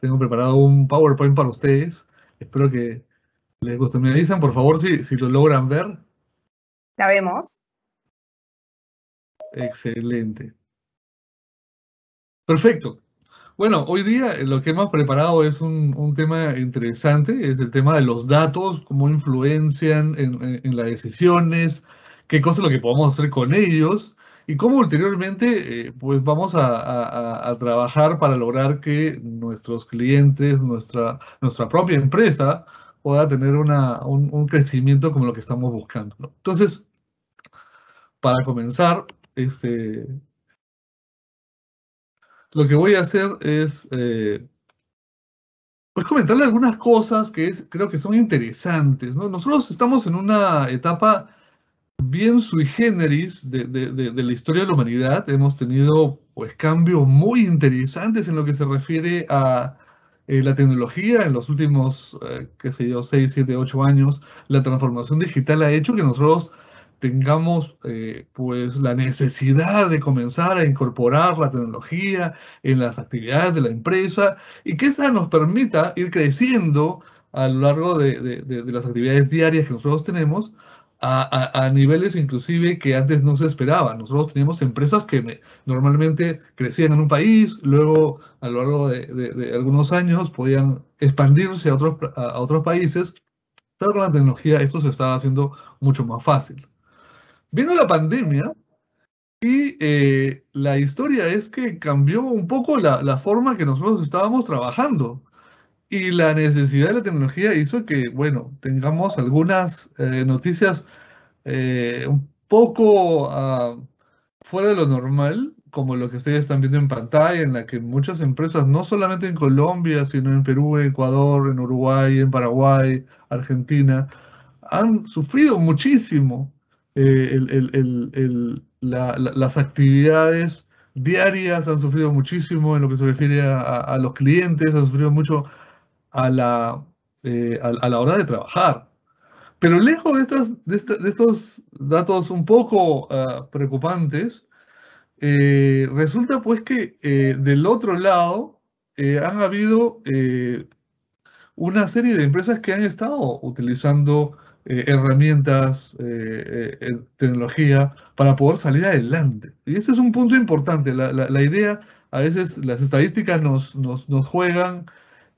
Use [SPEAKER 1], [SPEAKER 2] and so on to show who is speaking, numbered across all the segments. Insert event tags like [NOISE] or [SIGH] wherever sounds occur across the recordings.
[SPEAKER 1] Tengo preparado un PowerPoint para ustedes. Espero que les guste. Me avisan, por favor, si, si lo logran ver. La vemos. Excelente. Perfecto. Bueno, hoy día eh, lo que hemos preparado es un, tema interesante, es el tema de los datos, cómo influencian en, en las decisiones, qué cosas lo que podemos hacer con ellos y cómo ulteriormente eh, pues vamos a, trabajar para lograr que nuestros clientes, nuestra, nuestra propia empresa pueda tener un, crecimiento como lo que estamos buscando. Entonces, para comenzar, este, lo que voy a hacer es eh, pues comentarle algunas cosas que creo que son interesantes. Nosotros estamos en una etapa bien sui generis de, de, de, la historia de la humanidad. Hemos tenido pues, cambios muy interesantes en lo que se refiere a eh, la tecnología en los últimos, eh, qué sé yo, 6, 7, 8 años. La transformación digital ha hecho que nosotros tengamos eh, pues la necesidad de comenzar a incorporar la tecnología en las actividades de la empresa y que esa nos permita ir creciendo a lo largo de las actividades diarias que nosotros tenemos, a, niveles inclusive que antes no se esperaba. Nosotros teníamos empresas que normalmente crecían en un país, luego a lo largo de, algunos años podían expandirse a otros, países, pero con la tecnología esto se estaba haciendo mucho más fácil. Vino la pandemia y eh, la historia es que cambió un poco la, la forma que nosotros estábamos trabajando. Y la necesidad de la tecnología hizo que, bueno, tengamos algunas eh, noticias eh, un poco ah, fuera de lo normal, como lo que ustedes están viendo en pantalla, en la que muchas empresas, no solamente en Colombia, sino en Perú, Ecuador, en Uruguay, en Paraguay, Argentina, han sufrido muchísimo eh, las actividades diarias, han sufrido muchísimo en lo que se refiere a los clientes, han sufrido mucho a la, eh, a, la hora de trabajar. Pero lejos de, estas, de, estos datos un poco ah, preocupantes, eh, resulta pues que eh, del otro lado han habido una serie de empresas que han estado utilizando herramientas, tecnología para poder salir adelante. Y ese es un punto importante. La, la, la idea, a veces las estadísticas nos, nos, nos juegan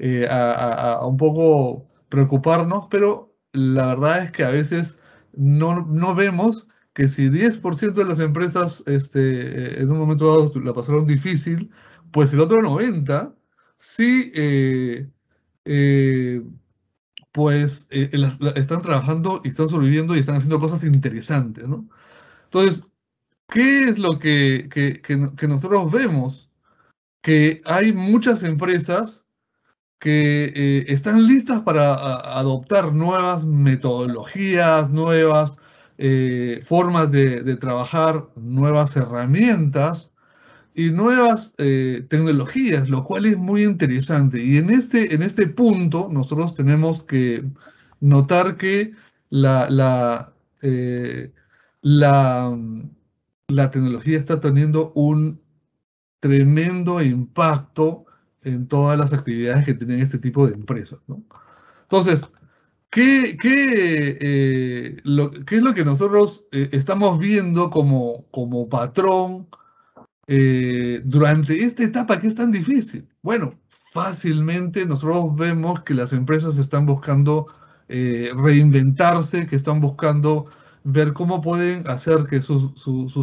[SPEAKER 1] eh, a, un poco preocuparnos, pero la verdad es que a veces no, vemos que si 10% de las empresas este, eh, en un momento dado la pasaron difícil, pues el otro 90% sí eh, pues están trabajando y están sobreviviendo y están haciendo cosas interesantes, Entonces, ¿qué es lo que nosotros vemos? Que hay muchas empresas que eh, están listas para adoptar nuevas metodologías, nuevas eh, formas de, trabajar, nuevas herramientas y nuevas eh, tecnologías, lo cual es muy interesante. Y en este, en este punto nosotros tenemos que notar que la, la, la tecnología está teniendo un tremendo impacto en todas las actividades que tienen este tipo de empresas. Entonces, ¿qué, eh, qué, es lo que nosotros eh, estamos viendo como, como patrón eh, durante esta etapa que es tan difícil? Bueno, fácilmente nosotros vemos que las empresas están buscando reinventarse, que están buscando ver cómo pueden hacer que sus,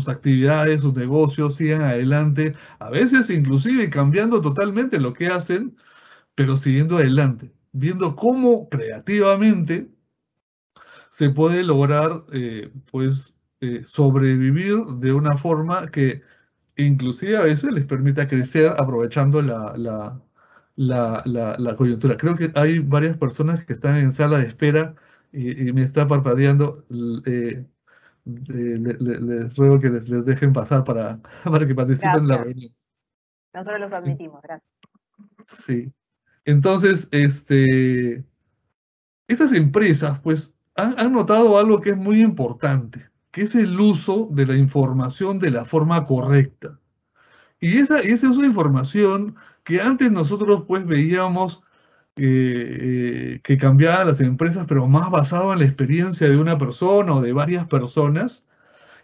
[SPEAKER 1] actividades, sus negocios sigan adelante, a veces inclusive cambiando totalmente lo que hacen, pero siguiendo adelante, viendo cómo creativamente se puede lograr eh, pues eh, sobrevivir de una forma que inclusive a veces les permita crecer aprovechando la, coyuntura. Creo que hay varias personas que están en sala de espera y, me está parpadeando, eh, eh, les ruego que les, dejen pasar para, [LAUGHS] para que participen en la reunión. Nosotros los admitimos, gracias. Sí. Entonces, este, estas empresas, pues, han, notado algo que es muy importante, que es el uso de la información de la forma correcta. Y esa, ese uso de información que antes nosotros pues veíamos eh, eh, que cambiaban las empresas, pero más basado en la experiencia de una persona o de varias personas.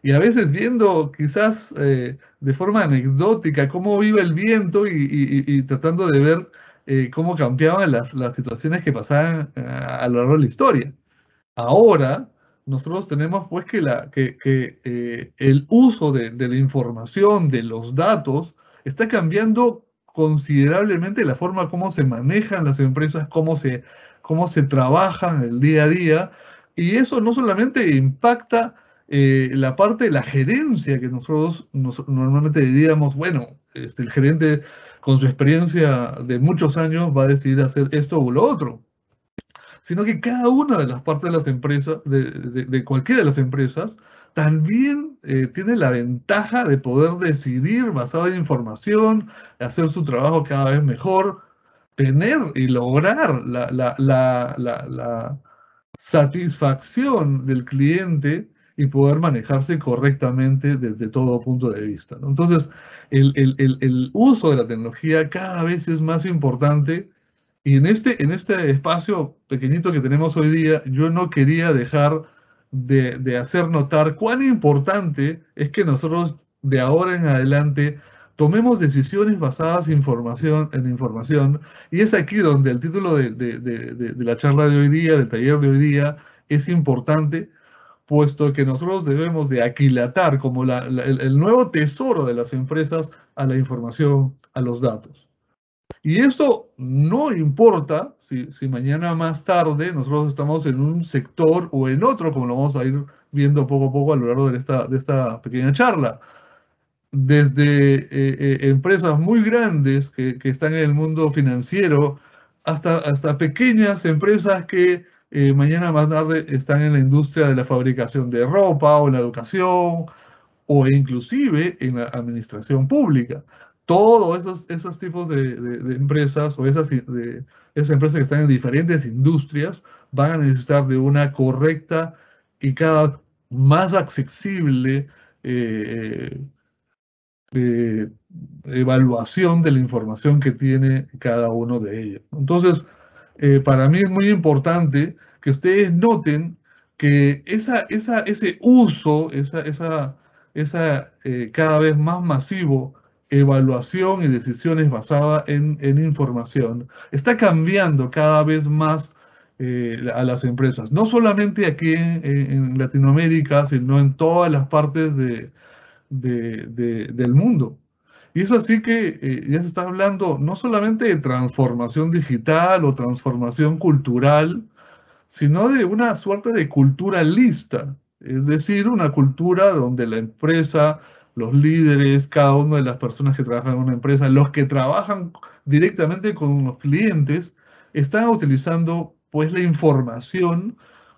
[SPEAKER 1] Y a veces viendo quizás eh, de forma anecdótica cómo vive el viento y, tratando de ver cómo cambiaban las, situaciones que pasaban a lo largo de la historia. Ahora nosotros tenemos pues que, la, que, el uso de, la información, de los datos, está cambiando considerablemente la forma como se manejan las empresas, cómo se, cómo se trabajan el día a día. Y eso no solamente impacta eh, la parte de la gerencia que nosotros normalmente diríamos, bueno, este, el gerente con su experiencia de muchos años va a decidir hacer esto o lo otro, sino que cada una de las partes de las empresas, de, de, de cualquiera de las empresas, también eh, tiene la ventaja de poder decidir basado en información, hacer su trabajo cada vez mejor, tener y lograr la, satisfacción del cliente y poder manejarse correctamente desde todo punto de vista. Entonces, el, uso de la tecnología cada vez es más importante y en este, en este espacio pequeñito que tenemos hoy día, yo no quería dejar de, hacer notar cuán importante es que nosotros de ahora en adelante tomemos decisiones basadas en información, en información y es aquí donde el título de, la charla de hoy día, del taller de hoy día, es importante, puesto que nosotros debemos de aquilatar como el nuevo tesoro de las empresas a la información, a los datos. Y eso no importa si, mañana más tarde nosotros estamos en un sector o en otro, como lo vamos a ir viendo poco a poco a lo largo de esta, pequeña charla. Desde eh, eh, empresas muy grandes que, están en el mundo financiero hasta, hasta pequeñas empresas que eh, mañana más tarde están en la industria de la fabricación de ropa o en la educación o inclusive en la administración pública todos esos, esos tipos de, empresas o esas, esas empresas que están en diferentes industrias van a necesitar de una correcta y cada más accesible eh, eh, evaluación de la información que tiene cada uno de ellos. Entonces, eh, para mí es muy importante que ustedes noten que esa, ese uso, esa, esa, esa cada vez más masivo evaluación y decisiones basadas en, en información. Está cambiando cada vez más eh, a las empresas, no solamente aquí en, Latinoamérica, sino en todas las partes de, del mundo. Y eso así que eh, ya se está hablando no solamente de transformación digital o transformación cultural, sino de una suerte de cultura lista, es decir, una cultura donde la empresa los líderes, cada una de las personas que trabajan en una empresa, los que trabajan directamente con los clientes, están utilizando pues la información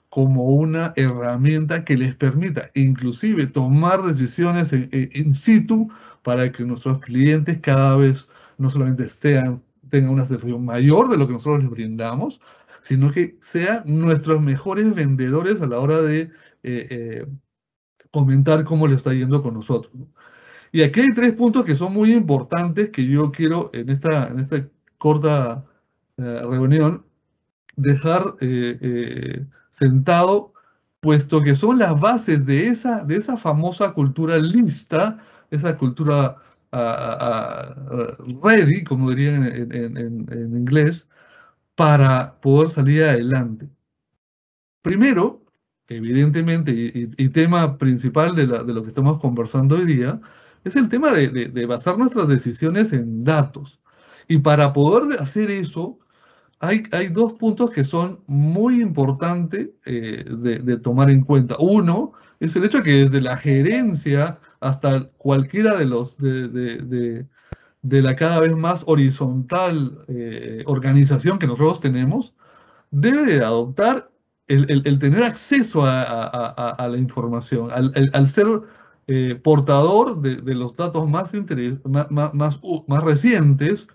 [SPEAKER 1] como una herramienta que les permita inclusive tomar decisiones in situ para que nuestros clientes cada vez no solamente tengan una satisfacción mayor de lo que nosotros les brindamos, sino que sean nuestros mejores vendedores a la hora de eh, eh, comentar cómo le está yendo con nosotros. Y aquí hay tres puntos que son muy importantes que yo quiero en esta, esta corta eh, reunión dejar eh, eh, sentado, puesto que son las bases de esa, de esa famosa cultura lista, esa cultura ready, como dirían en, en inglés, para poder salir adelante. Primero, evidentemente, y, tema principal de, lo que estamos conversando hoy día, es el tema de, basar nuestras decisiones en datos. Y para poder hacer eso, hay, hay, dos puntos que son muy importantes eh, de, tomar en cuenta. Uno es el hecho que desde la gerencia hasta cualquiera de los de, la cada vez más horizontal eh, organización que nosotros tenemos, debe de adoptar el, tener acceso a, la información, al, ser eh, portador de, los datos más, más, más, recientes,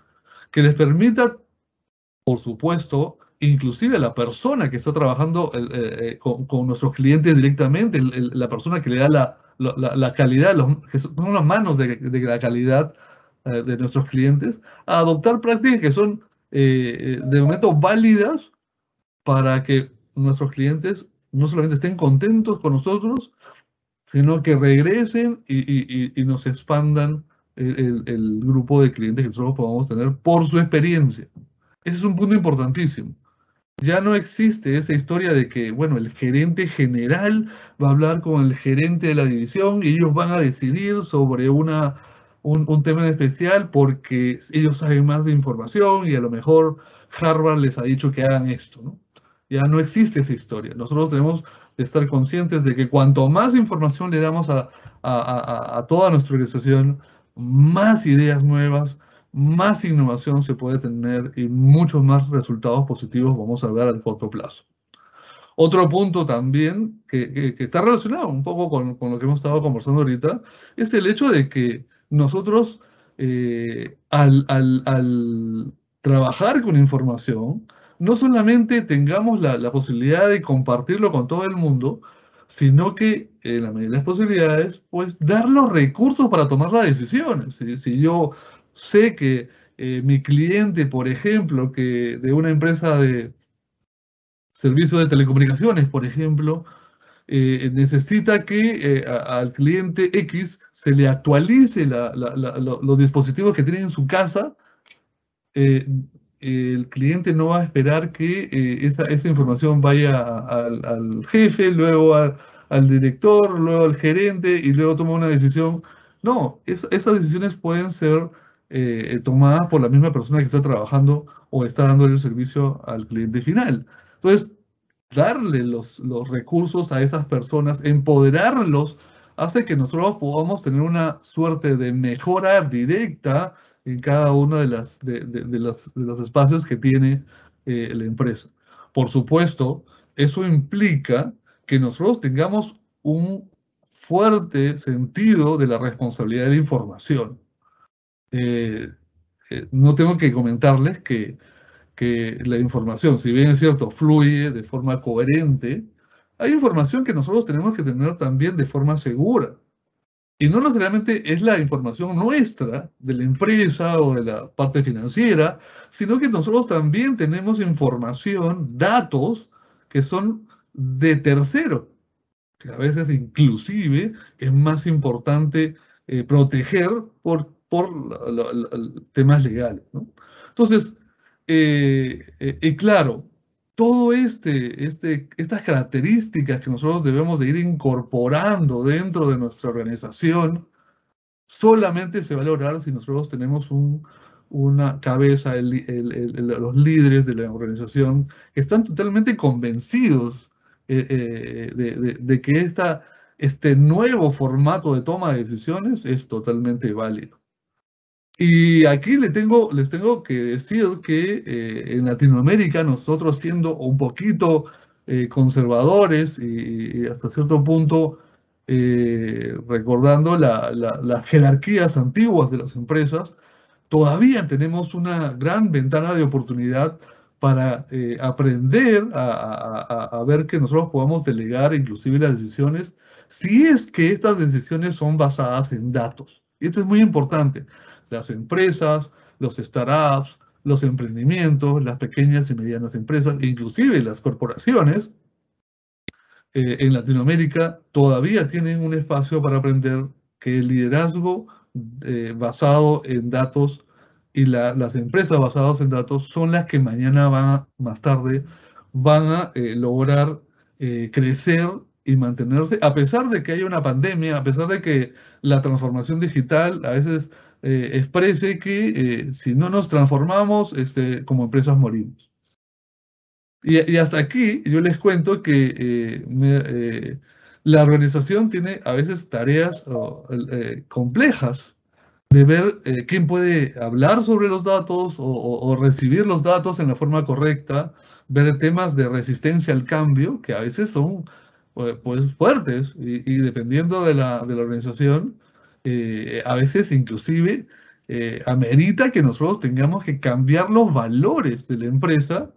[SPEAKER 1] que les permita, por supuesto, inclusive a la persona que está trabajando eh, eh, con, nuestros clientes directamente, la persona que le da la, la, calidad, que son las manos de, la calidad de nuestros clientes, adoptar prácticas que son de momento válidas para que nuestros clientes no solamente estén contentos con nosotros, sino que regresen y, nos expandan el, grupo de clientes que nosotros podamos tener por su experiencia. Ese es un punto importantísimo. Ya no existe esa historia de que, bueno, el gerente general va a hablar con el gerente de la división y ellos van a decidir sobre una, un, un tema en especial porque ellos saben más de información y a lo mejor Harvard les ha dicho que hagan esto, ¿no? Ya no existe esa historia. Nosotros debemos de estar conscientes de que cuanto más información le damos a, toda nuestra organización, más ideas nuevas, más innovación se puede tener y muchos más resultados positivos vamos a ver a corto plazo. Otro punto también que, está relacionado un poco con, con, lo que hemos estado conversando ahorita es el hecho de que nosotros eh, al, trabajar con información no solamente tengamos la, posibilidad de compartirlo con todo el mundo, sino que en la medida de las posibilidades, pues dar los recursos para tomar la decisión. Si, yo sé que eh, mi cliente, por ejemplo, que de una empresa de servicio de telecomunicaciones, por ejemplo, eh, necesita que eh, al cliente X se le actualice los dispositivos que tiene en su casa, el cliente no va a esperar que eh, esa, esa, información vaya al, jefe, luego al, director, luego al gerente y luego toma una decisión. No, esas decisiones pueden ser eh, tomadas por la misma persona que está trabajando o está dando el servicio al cliente final. Entonces, darle los, los recursos a esas personas, empoderarlos, hace que nosotros podamos tener una suerte de mejora directa en cada uno de, las, de, de, los, espacios que tiene eh, la empresa. Por supuesto, eso implica que nosotros tengamos un fuerte sentido de la responsabilidad de la información. Eh, eh, no tengo que comentarles que, que, la información, si bien es cierto, fluye de forma coherente, hay información que nosotros tenemos que tener también de forma segura. Y no necesariamente es la información nuestra, de la empresa o de la parte financiera, sino que nosotros también tenemos información, datos que son de tercero, que a veces inclusive es más importante eh, proteger por, por temas legales. Entonces, eh, eh, y claro, todo este, este, estas características que nosotros debemos de ir incorporando dentro de nuestra organización, solamente se va a lograr si nosotros tenemos una cabeza, los líderes de la organización están totalmente convencidos eh, eh, de, que este nuevo formato de toma de decisiones es totalmente válido. Y aquí les tengo, que decir que eh, en Latinoamérica nosotros siendo un poquito eh, conservadores y, hasta cierto punto eh, recordando las jerarquías antiguas de las empresas, todavía tenemos una gran ventana de oportunidad para aprender a, a, ver que nosotros podamos delegar inclusive las decisiones, si es que estas decisiones son basadas en datos. Y esto es muy importante las empresas, los startups, los emprendimientos, las pequeñas y medianas empresas, inclusive las corporaciones, eh, en Latinoamérica todavía tienen un espacio para aprender que el liderazgo eh, basado en datos y las empresas basadas en datos son las que mañana van a, más tarde van a eh, lograr crecer y mantenerse, a pesar de que hay una pandemia, a pesar de que la transformación digital a veces eh, exprese que eh, si no nos transformamos, este, como empresas morimos. Y, hasta aquí yo les cuento que eh, eh, la organización tiene a veces tareas complejas de ver quién puede hablar sobre los datos o, recibir los datos en la forma correcta, ver temas de resistencia al cambio, que a veces son pues fuertes y, dependiendo de la, organización, eh, a veces inclusive eh, amerita que nosotros tengamos que cambiar los valores de la empresa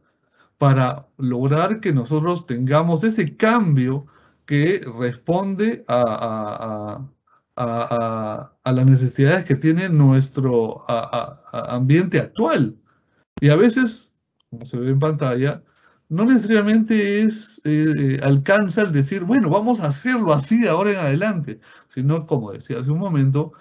[SPEAKER 1] para lograr que nosotros tengamos ese cambio que responde a, a las necesidades que tiene nuestro ambiente actual. Y a veces, como se ve en pantalla, no necesariamente es, eh, eh, alcanza el decir, bueno, vamos a hacerlo así de ahora en adelante, sino, como decía hace un momento,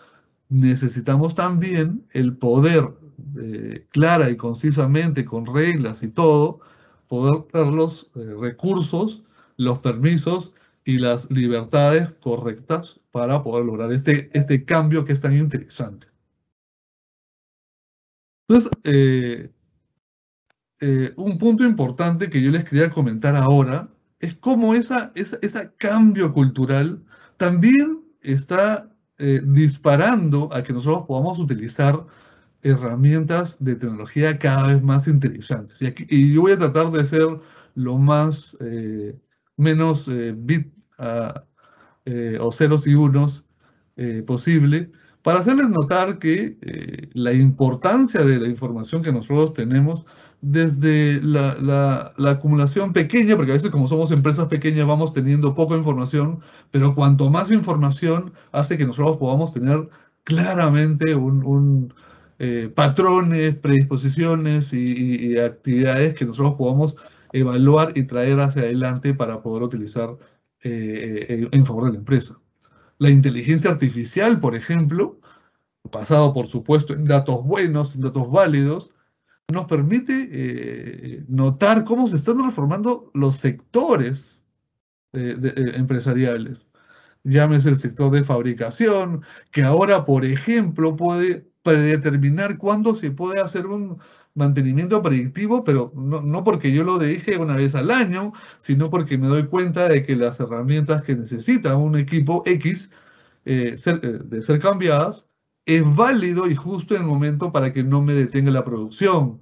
[SPEAKER 1] necesitamos también el poder eh, clara y concisamente, con reglas y todo, poder dar los recursos, los permisos y las libertades correctas para poder lograr este, este cambio que es tan interesante. Entonces, eh, un punto importante que yo les quería comentar ahora es cómo ese esa, cambio cultural también está eh, disparando a que nosotros podamos utilizar herramientas de tecnología cada vez más interesantes. Y, yo voy a tratar de ser lo más eh, menos bit ah, o ceros y unos posible para hacerles notar que la importancia de la información que nosotros tenemos desde la, acumulación pequeña, porque a veces como somos empresas pequeñas vamos teniendo poca información, pero cuanto más información hace que nosotros podamos tener claramente un, eh, patrones, predisposiciones y, actividades que nosotros podamos evaluar y traer hacia adelante para poder utilizar eh, eh, en favor de la empresa. La inteligencia artificial, por ejemplo, basado por supuesto en datos buenos, en datos válidos, nos permite eh, notar cómo se están reformando los sectores eh, empresariales. Llámese el sector de fabricación, que ahora, por ejemplo, puede predeterminar cuándo se puede hacer un mantenimiento predictivo, pero no, porque yo lo dije una vez al año, sino porque me doy cuenta de que las herramientas que necesita un equipo X eh, de ser cambiadas es válido y justo en el momento para que no me detenga la producción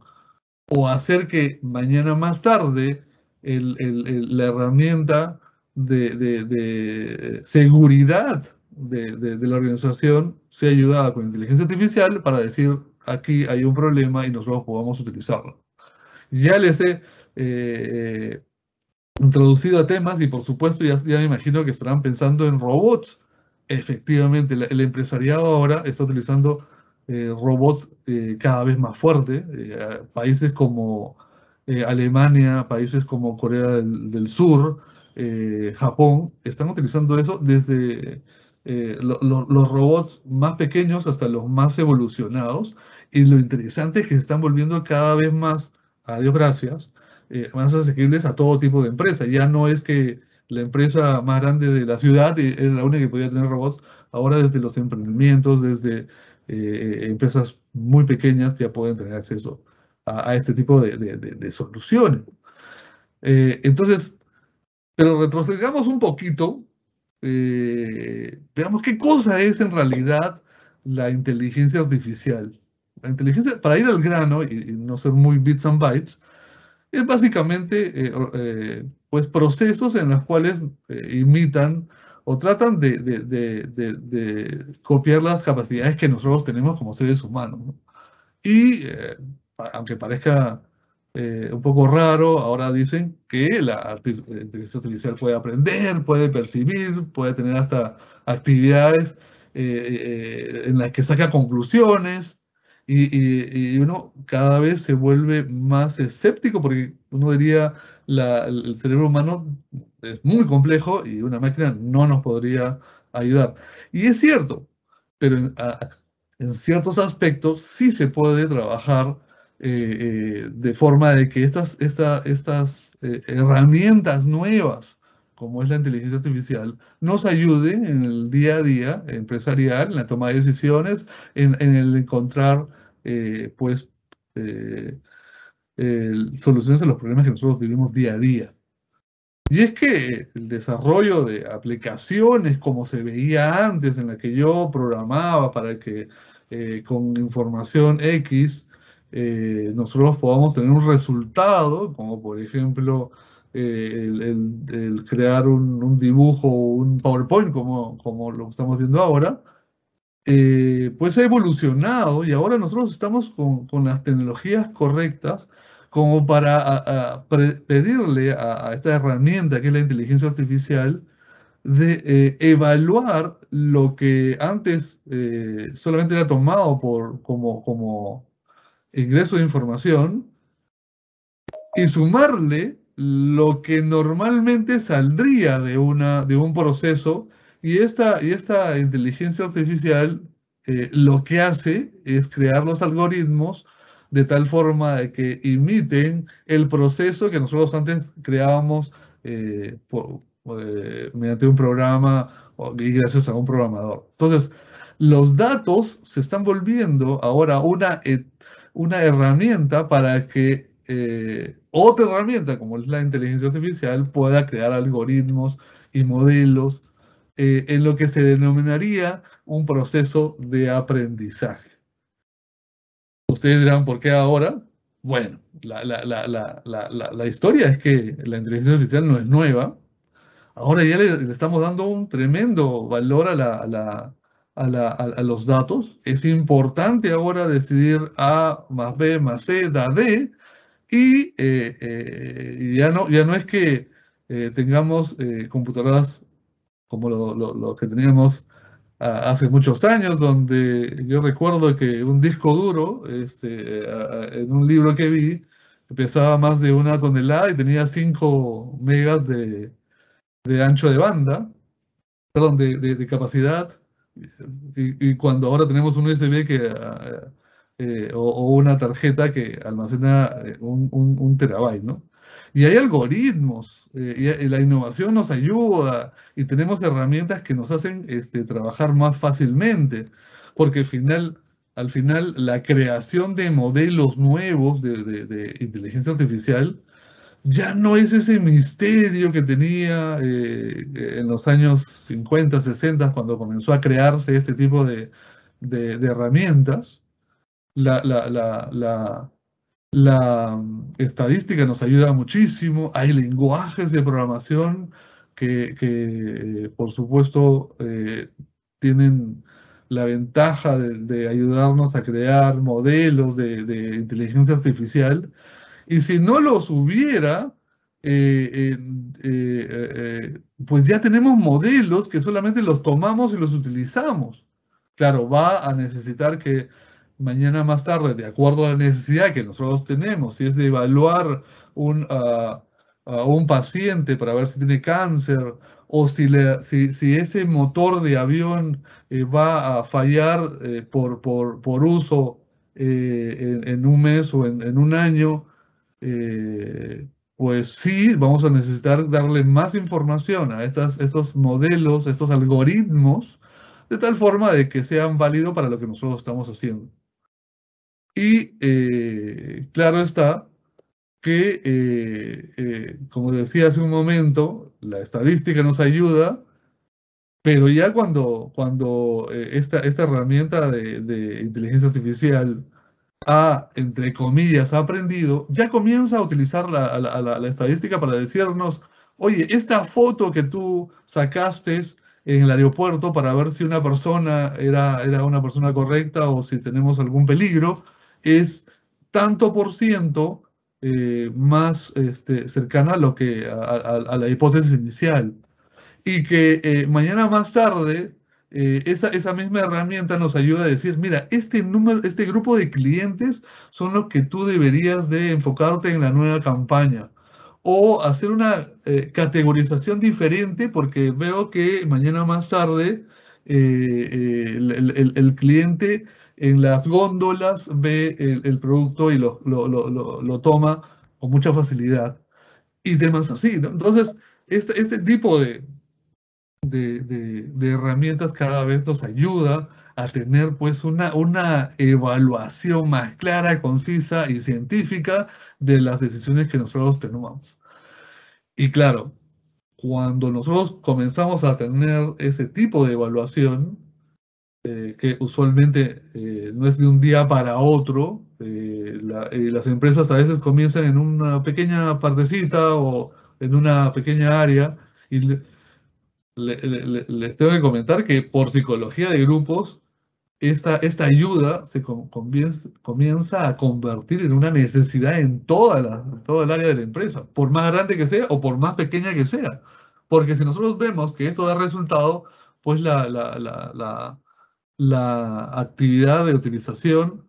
[SPEAKER 1] o hacer que mañana más tarde la herramienta de, seguridad de, la organización sea ayudada con inteligencia artificial para decir aquí hay un problema y nosotros podamos utilizarlo. Ya les he eh, eh, introducido a temas y por supuesto ya, ya me imagino que estarán pensando en robots efectivamente el empresariado ahora está utilizando eh, robots eh, cada vez más fuertes. Eh, países como Alemania, países como Corea del, Sur, Japón, están utilizando eso desde los robots más pequeños hasta los más evolucionados. Y lo interesante es que se están volviendo cada vez más, a Dios gracias, más asequibles a todo tipo de empresa. Ya no es que la empresa más grande de la ciudad era la única que podía tener robots. Ahora desde los emprendimientos, desde eh, empresas muy pequeñas ya pueden tener acceso a, este tipo de, soluciones. Eh, entonces, pero retrocedamos un poquito, eh, veamos qué cosa es en realidad la inteligencia artificial. La inteligencia, para ir al grano y, y no ser muy bits and bytes, es básicamente pues, procesos en los cuales eh, imitan o tratan de, copiar las capacidades que nosotros tenemos como seres humanos. Y eh, aunque parezca eh, un poco raro, ahora dicen que la inteligencia artificial puede aprender, puede percibir, puede tener hasta actividades en las que saca conclusiones y, uno cada vez se vuelve más escéptico porque uno diría el cerebro humano es muy complejo y una máquina no nos podría ayudar. Y es cierto, pero en, ciertos aspectos sí se puede trabajar eh, eh, de forma de que estas, estas eh, herramientas nuevas como es la inteligencia artificial, nos ayude en el día a día empresarial, en la toma de decisiones, en el encontrar eh, pues, eh, soluciones a los problemas que nosotros vivimos día a día. Y es que el desarrollo de aplicaciones como se veía antes, en la que yo programaba para que eh, con información X nosotros podamos tener un resultado, como por ejemplo el, crear un, dibujo o un PowerPoint como, como lo estamos viendo ahora, eh, pues ha evolucionado y ahora nosotros estamos con, las tecnologías correctas como para pedirle a, esta herramienta que es la inteligencia artificial de eh, evaluar lo que antes eh, solamente era tomado por, como, como ingreso de información y sumarle lo que normalmente saldría de, una, de un proceso y esta, y esta inteligencia artificial eh, lo que hace es crear los algoritmos de tal forma de que imiten el proceso que nosotros antes creábamos eh, eh, mediante un programa y gracias a un programador. Entonces, los datos se están volviendo ahora una, una herramienta para que otra herramienta como es la inteligencia artificial pueda crear algoritmos y modelos eh, en lo que se denominaría un proceso de aprendizaje. Ustedes dirán, ¿por qué ahora? Bueno, la, historia es que la inteligencia artificial no es nueva. Ahora ya le, estamos dando un tremendo valor a, a, los datos. Es importante ahora decidir A más B más C da D. Y eh, eh, ya, no, ya no es que tengamos computadoras como lo, que teníamos ah, hace muchos años, donde yo recuerdo que un disco duro, este, ah, ah, en un libro que vi, pesaba más de una tonelada y tenía 5 megas de, ancho de banda, perdón, de, capacidad. Y, cuando ahora tenemos un USB que, eh, o, una tarjeta que almacena eh, un terabyte, ¿no? Y hay algoritmos, eh, y, la innovación nos ayuda, y tenemos herramientas que nos hacen este, trabajar más fácilmente, porque al final, al final la creación de modelos nuevos de, inteligencia artificial ya no es ese misterio que tenía eh, en los años 50, 60, cuando comenzó a crearse este tipo de, herramientas. la, la mm, estadística nos ayuda muchísimo, hay lenguajes de programación que, eh, por supuesto, eh, tienen la ventaja de, ayudarnos a crear modelos de, inteligencia artificial. Y si no los hubiera, eh, pues ya tenemos modelos que solamente los tomamos y los utilizamos. Claro, va a necesitar que mañana más tarde, de acuerdo a la necesidad que nosotros tenemos, si es de evaluar un, a ah, ah, un paciente para ver si tiene cáncer o si, le, si, ese motor de avión eh, va a fallar eh, por, por, uso eh, en, un mes o en, un año, pues sí, vamos a necesitar darle más información a estas, estos modelos, estos algoritmos, de tal forma de que sean válidos para lo que nosotros estamos haciendo. Y eh, claro está que, eh, eh, como decía hace un momento, la estadística nos ayuda, pero ya cuando, cuando esta, esta herramienta de, inteligencia artificial ha, entre comillas, aprendido, ya comienza a utilizar la, estadística para decirnos, oye, esta foto que tú sacaste en el aeropuerto para ver si una persona era, era una persona correcta o si tenemos algún peligro, es tanto por ciento eh, más este, cercana a, lo que, a, la hipótesis inicial. Y que eh, mañana más tarde eh, esa, misma herramienta nos ayuda a decir, mira, este número, este grupo de clientes son los que tú deberías de enfocarte en la nueva campaña. O hacer una categorización diferente porque veo que mañana más tarde el, el, cliente en las góndolas ve el, producto y lo, lo, lo, lo, toma con mucha facilidad. Y demás así. Entonces, este, este tipo de, de, de, herramientas cada vez nos ayuda a tener pues una, una evaluación más clara, concisa y científica de las decisiones que nosotros tomamos. Y claro, cuando nosotros comenzamos a tener ese tipo de evaluación, eh, que usualmente eh, no es de un día para otro. Eh, las empresas a veces comienzan en una pequeña partecita o en una pequeña área. Y les tengo que comentar que por psicología de grupos, esta, esta ayuda se comienza, a convertir en una necesidad en toda la, todo el área de la empresa, por más grande que sea o por más pequeña que sea. Porque si nosotros vemos que eso da resultado, pues la, la la actividad de utilización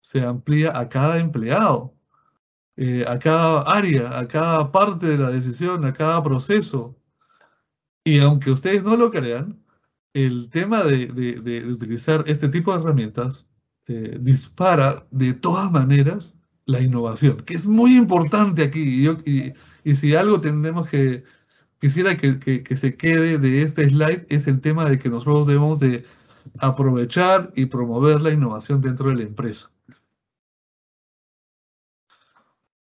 [SPEAKER 1] se amplía a cada empleado, eh, a cada área, a cada parte de la decisión, a cada proceso. Y aunque ustedes no lo crean, el tema de, utilizar este tipo de herramientas eh, dispara de todas maneras la innovación, que es muy importante aquí. Y, si algo tenemos que, quisiera que, que se quede de este slide, es el tema de que nosotros debemos de aprovechar y promover la innovación dentro de la empresa.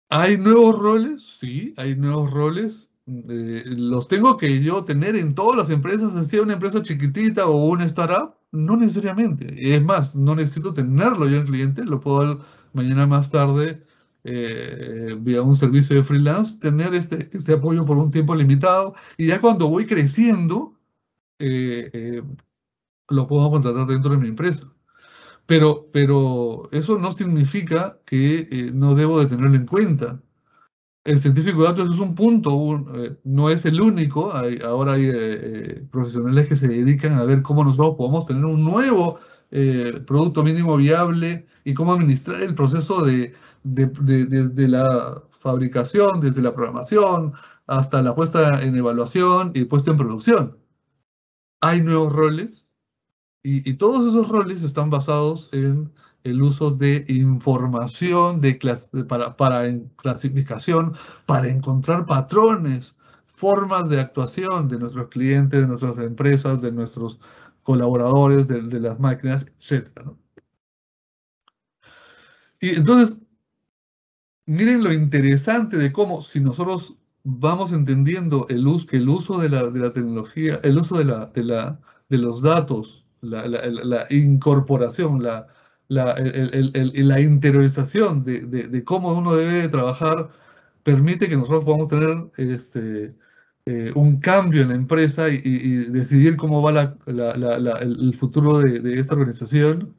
[SPEAKER 1] ¿Hay nuevos roles? Sí, hay nuevos roles. Eh, ¿Los tengo que yo tener en todas las empresas, sea una empresa chiquitita o un startup? No necesariamente. Es más, no necesito tenerlo yo en cliente, lo puedo mañana más tarde eh, vía un servicio de freelance, tener este, este apoyo por un tiempo limitado y ya cuando voy creciendo, eh, eh lo puedo contratar dentro de mi empresa. Pero, pero eso no significa que eh, no debo de tenerlo en cuenta. El científico de datos es un punto, eh, no es el único. ahora hay eh, profesionales que se dedican a ver cómo nosotros podemos tener un nuevo producto mínimo viable y cómo administrar el proceso de, desde la fabricación, desde la programación, hasta la puesta en evaluación y puesta en producción. Hay nuevos roles, y, todos esos roles están basados en el uso de información de para, clasificación, para encontrar patrones, formas de actuación de nuestros clientes, de nuestras empresas, de nuestros colaboradores, de, las máquinas, etc. Y entonces, miren lo interesante de cómo si nosotros vamos entendiendo el uso, que el uso de la, tecnología, el uso la, de, de los datos la, incorporación, la, la, interiorización de, cómo uno debe trabajar permite que nosotros podamos tener este, eh, un cambio en la empresa y, decidir cómo va la, el futuro de, de, esta organización.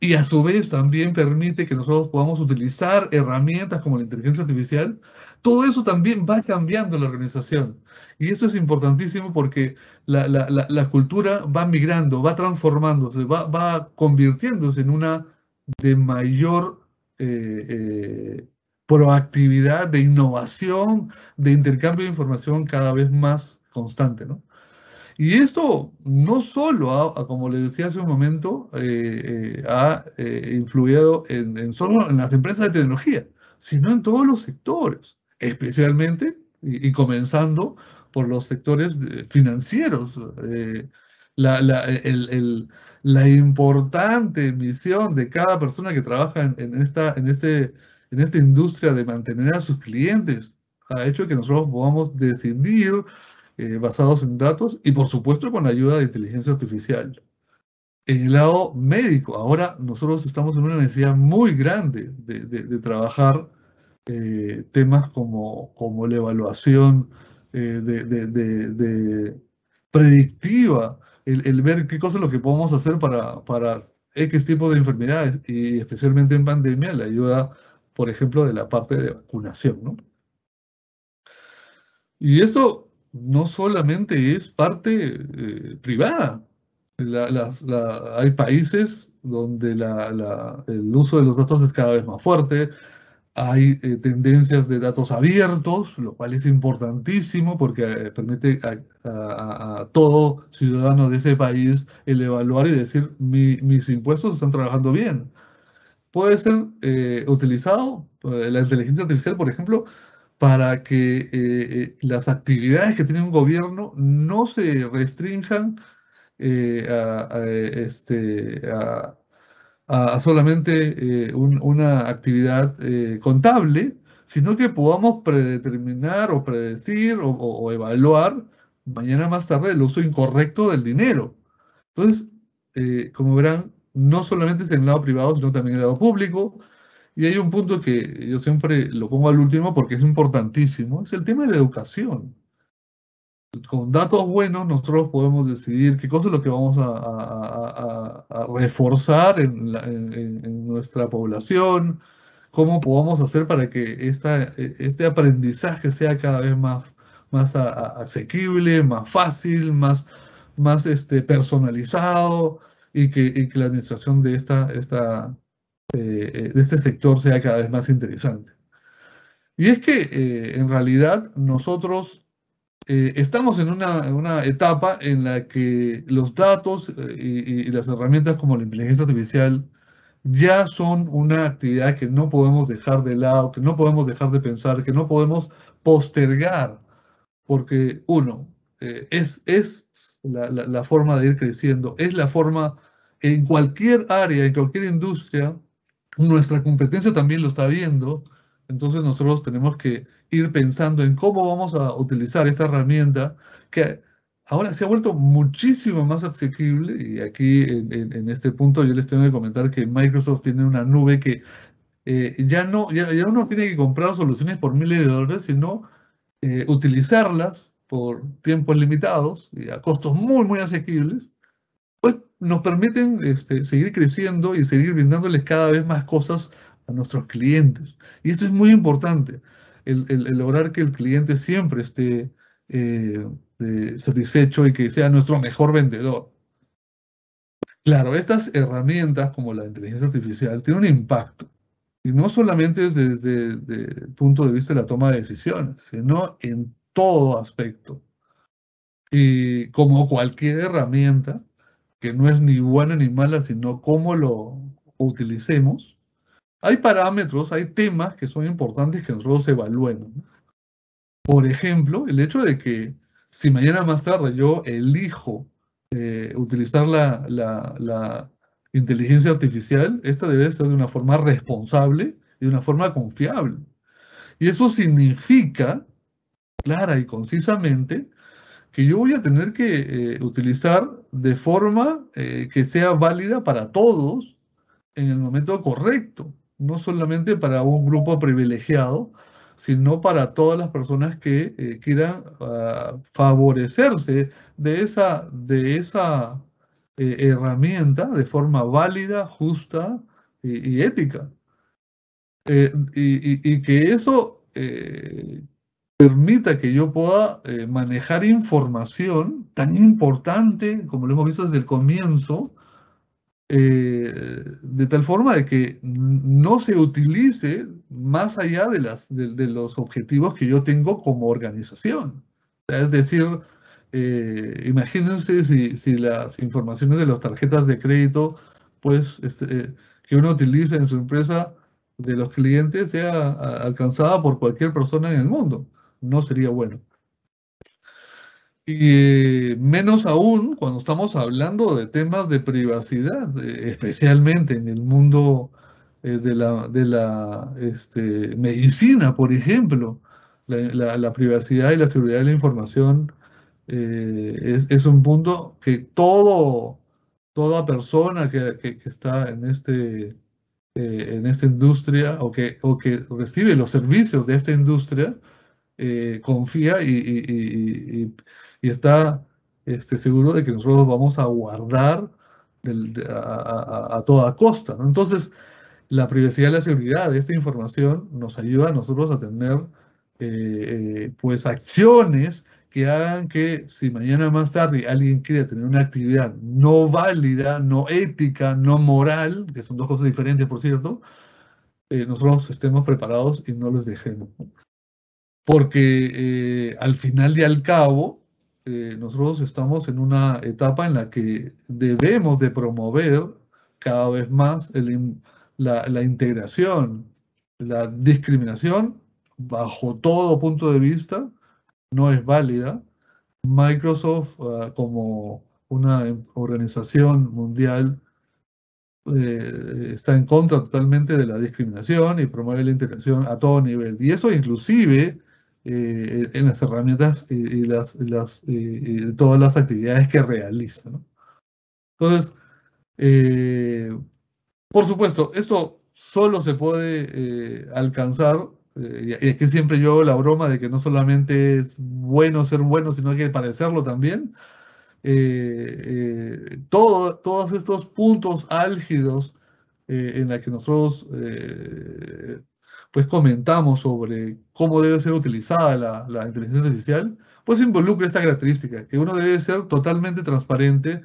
[SPEAKER 1] Y a su vez también permite que nosotros podamos utilizar herramientas como la inteligencia artificial todo eso también va cambiando la organización. Y esto es importantísimo porque la, cultura va migrando, va transformándose, va, va, convirtiéndose en una de mayor eh, eh, proactividad, de innovación, de intercambio de información cada vez más constante. Y esto no solo, como les decía hace un momento, eh, ha influido en, solo en las empresas de tecnología, sino en todos los sectores especialmente y, comenzando por los sectores eh, financieros. Eh, la, la, el, el, la, importante misión de cada persona que trabaja en, esta, en, este, en esta industria de mantener a sus clientes ha hecho que nosotros podamos decidir eh, basados en datos y por supuesto con la ayuda de inteligencia artificial. En el lado médico, ahora nosotros estamos en una necesidad muy grande de, de, de trabajar eh, temas como, como la evaluación eh, de, de, de, predictiva, el, el, ver qué cosas lo que podemos hacer para, para X tipo de enfermedades y especialmente en pandemia la ayuda, por ejemplo, de la parte de vacunación. ¿no? Y eso no solamente es parte eh, privada. hay países donde el uso de los datos es cada vez más fuerte, hay eh, tendencias de datos abiertos, lo cual es importantísimo porque eh, permite a, todo ciudadano de ese país el evaluar y decir mis impuestos están trabajando bien. Puede ser eh, utilizado la inteligencia artificial, por ejemplo, para que las actividades que tiene un gobierno no se restrinjan este, a a solamente eh, una actividad eh, contable, sino que podamos predeterminar o predecir o, evaluar mañana más tarde el uso incorrecto del dinero. Entonces, eh, como verán, no solamente es en el lado privado, sino también en el lado público. Y hay un punto que yo siempre lo pongo al último porque es importantísimo, es el tema de la educación con datos buenos nosotros podemos decidir qué cosa es lo que vamos a, reforzar en, nuestra población, cómo podemos hacer para que e, este aprendizaje sea cada vez más, más asequible, más fácil, más, más este, personalizado y que, la administración de, esta, eh, eh, este sector sea cada vez más interesante. Y es que eh, en realidad nosotros eh, estamos en una, una, etapa en la que los datos eh, y, las herramientas como la inteligencia artificial ya son una actividad que no podemos dejar de lado, que no podemos dejar de pensar, que no podemos postergar, porque uno, eh, es, es la, la forma de ir creciendo, es la forma en cualquier área, en cualquier industria, nuestra competencia también lo está viendo, entonces nosotros tenemos que ir pensando en cómo vamos a utilizar esta herramienta que ahora se ha vuelto muchísimo más asequible y aquí en, este punto yo les tengo que comentar que Microsoft tiene una nube que eh, ya, no, ya, uno tiene que comprar soluciones por miles de dólares, sino eh, utilizarlas por tiempos limitados y a costos muy, muy asequibles, pues nos permiten este, seguir creciendo y seguir brindándoles cada vez más cosas nuestros clientes. Y esto es muy importante, el, lograr que el cliente siempre esté eh, eh, satisfecho y que sea nuestro mejor vendedor. Claro, estas herramientas como la inteligencia artificial tienen un impacto. Y no solamente desde, desde el punto de vista de la toma de decisiones, sino en todo aspecto. Y como cualquier herramienta, que no es ni buena ni mala, sino cómo lo utilicemos, hay parámetros, hay temas que son importantes que nosotros evaluemos. Por ejemplo, el hecho de que si mañana más tarde yo elijo eh, utilizar la, inteligencia artificial, esta debe ser de una forma responsable y de una forma confiable. Y eso significa, clara y concisamente, que yo voy a tener que eh, utilizar de forma eh, que sea válida para todos en el momento correcto no solamente para un grupo privilegiado, sino para todas las personas que eh, quieran ah, favorecerse de esa, de esa eh, herramienta de forma válida, justa y, ética. Eh, y, y, que eso permita que yo pueda manejar información tan importante, como lo hemos visto desde el comienzo, eh, de tal forma de que no se utilice más allá de, las, de, los objetivos que yo tengo como organización. es decir, eh, imagínense si, las informaciones de las tarjetas de crédito pues, este, que uno utiliza en su empresa de los clientes sea alcanzada por cualquier persona en el mundo. No sería bueno. Y eh, menos aún cuando estamos hablando de temas de privacidad, eh, especialmente en el mundo eh, de la, este, medicina, por ejemplo. La, privacidad y la seguridad de la información es, un punto que todo, toda persona que, está en, este, en esta industria o que, o que recibe los servicios de esta industria confía y, y está este, seguro de que nosotros vamos a guardar a, toda costa. Entonces, la privacidad y la seguridad de esta información nos ayuda a nosotros a tener eh, eh, pues acciones que hagan que si mañana más tarde alguien quiere tener una actividad no válida, no ética, no moral, que son dos cosas diferentes por cierto, eh, nosotros estemos preparados y no les dejemos. Porque al final y al cabo, eh, nosotros estamos en una etapa en la que debemos de promover cada vez más la, integración, la discriminación bajo todo punto de vista no es válida. Microsoft ah, como una em, organización mundial eh, está en contra totalmente de la discriminación y promueve la integración a todo nivel. Y eso inclusive eh, en las herramientas y, las, todas las actividades que realiza. Entonces, eh, por supuesto, esto solo se puede eh, alcanzar. es que siempre yo hago la broma de que no solamente es bueno ser bueno, sino que parecerlo también. todos estos puntos álgidos en la que nosotros eh, pues comentamos sobre cómo debe ser utilizada la, inteligencia artificial, pues involucra esta característica, que uno debe ser totalmente transparente,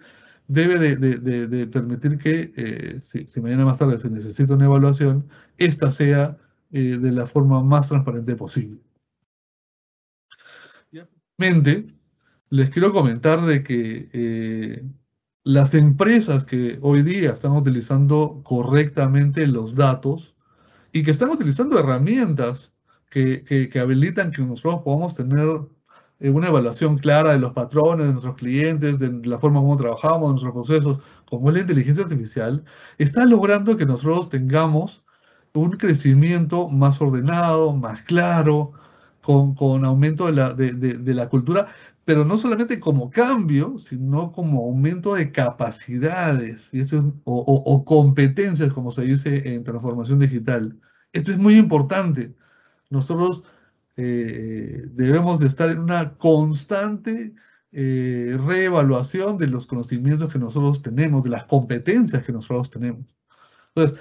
[SPEAKER 1] debe de, permitir que, eh, si, si, mañana más tarde se necesita una evaluación, esta sea eh, de la forma más transparente posible. Finalmente, les quiero comentar de que eh, las empresas que hoy día están utilizando correctamente los datos y que están utilizando herramientas que, que, habilitan que nosotros podamos tener eh, una evaluación clara de los patrones de nuestros clientes, de la forma como trabajamos, de nuestros procesos, como es la inteligencia artificial, está logrando que nosotros tengamos un crecimiento más ordenado, más claro, con, con aumento de la, de, la cultura, pero no solamente como cambio, sino como aumento de capacidades y o competencias, como se dice en transformación digital. Esto es muy importante. Nosotros eh, debemos de estar en una constante eh, reevaluación de los conocimientos que nosotros tenemos, de las competencias que nosotros tenemos. Entonces,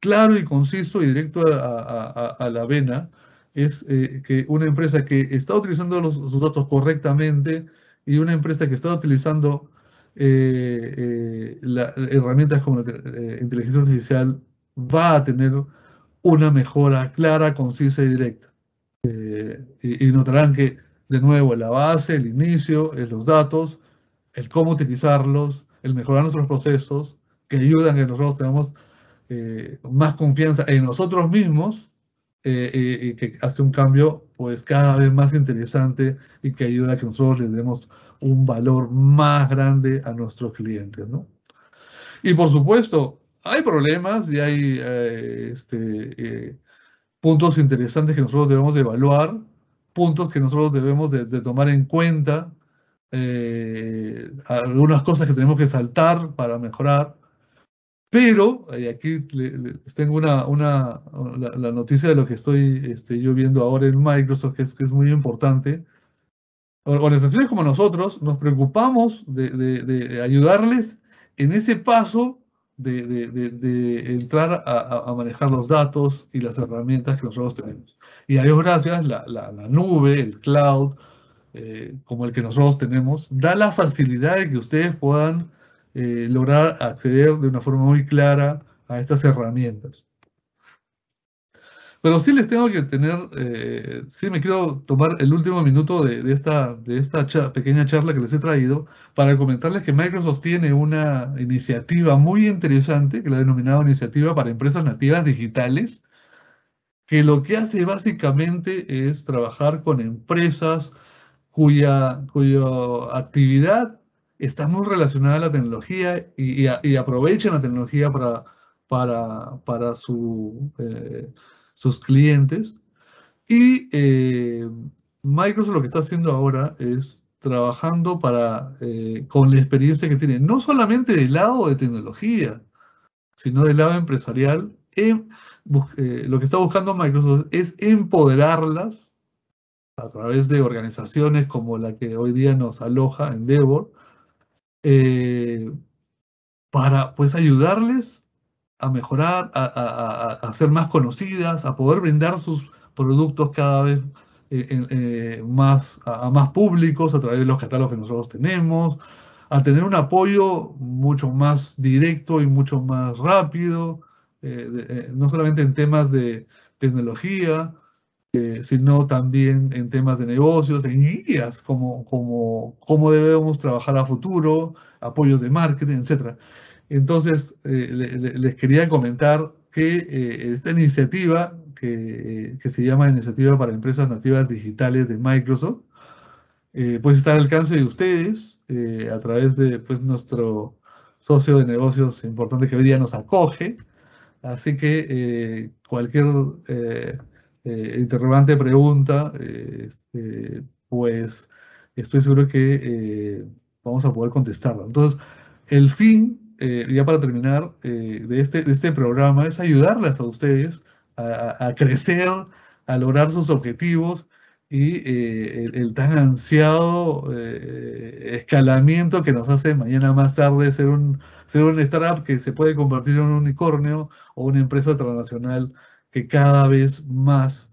[SPEAKER 1] claro y conciso y directo a, la vena es eh, que una empresa que está utilizando los, sus datos correctamente y una empresa que está utilizando herramientas como la inteligencia artificial va a tener una mejora clara, concisa y directa. Eh, y, notarán que, de nuevo, la base, el inicio, eh, los datos, el cómo utilizarlos, el mejorar nuestros procesos, que ayudan a que nosotros tengamos eh, más confianza en nosotros mismos y que hace un cambio pues cada vez más interesante y que ayuda a que nosotros le demos un valor más grande a nuestros clientes. ¿no? Y por supuesto, hay problemas y hay eh, este, eh, puntos interesantes que nosotros debemos de evaluar, puntos que nosotros debemos de, tomar en cuenta, eh, algunas cosas que tenemos que saltar para mejorar. Pero, y aquí les tengo una, una la, noticia de lo que estoy este, yo viendo ahora en Microsoft, que es, muy importante. Organizaciones como nosotros nos preocupamos de, de ayudarles en ese paso de, de, de, entrar a, a, manejar los datos y las herramientas que nosotros tenemos. Y a Dios gracias, la, la, nube, el cloud, eh, como el que nosotros tenemos, da la facilidad de que ustedes puedan eh, lograr acceder de una forma muy clara a estas herramientas. Pero sí les tengo que tener, eh, sí me quiero tomar el último minuto de, esta, de esta pequeña charla que les he traído para comentarles que Microsoft tiene una iniciativa muy interesante, que la he denominado Iniciativa para Empresas Nativas Digitales, que lo que hace básicamente es trabajar con empresas cuya, cuya actividad está muy relacionada a la tecnología y, aprovechan la tecnología para, para, para su... Eh, sus clientes. Y eh, Microsoft lo que está haciendo ahora es trabajando para, eh, con la experiencia que tiene, no solamente del lado de tecnología, sino del lado empresarial. Eh, lo que está buscando Microsoft es empoderarlas a través de organizaciones como la que hoy día nos aloja Endeavor, eh, para pues ayudarles a mejorar, a, ser más conocidas, a poder brindar sus productos cada vez eh, eh, más, a, más públicos a través de los catálogos que nosotros tenemos, a tener un apoyo mucho más directo y mucho más rápido, eh, no solamente en temas de tecnología, sino también en temas de negocios, en guías, como, como cómo debemos trabajar a futuro, apoyos de marketing, etcétera. Entonces, eh, les quería comentar que eh, esta iniciativa, que, eh, que, se llama Iniciativa para Empresas Nativas Digitales de Microsoft, pues está al alcance de ustedes a través de pues, nuestro socio de negocios importante que hoy día nos acoge. Así que cualquier interrogante, pregunta, este, pues estoy seguro que vamos a poder contestarla. Entonces, el fin eh, ya para terminar, eh, este, de, este, programa es ayudarles a ustedes a, crecer, a lograr sus objetivos y eh, el, el, tan ansiado eh, escalamiento que nos hace mañana más tarde ser un, ser un startup que se puede convertir en un unicornio o una empresa transnacional que cada vez más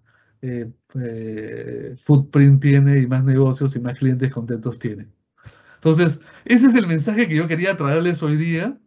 [SPEAKER 1] footprint tiene y más negocios y más clientes contentos tiene. Entonces, ese es el mensaje que yo quería traerles hoy día.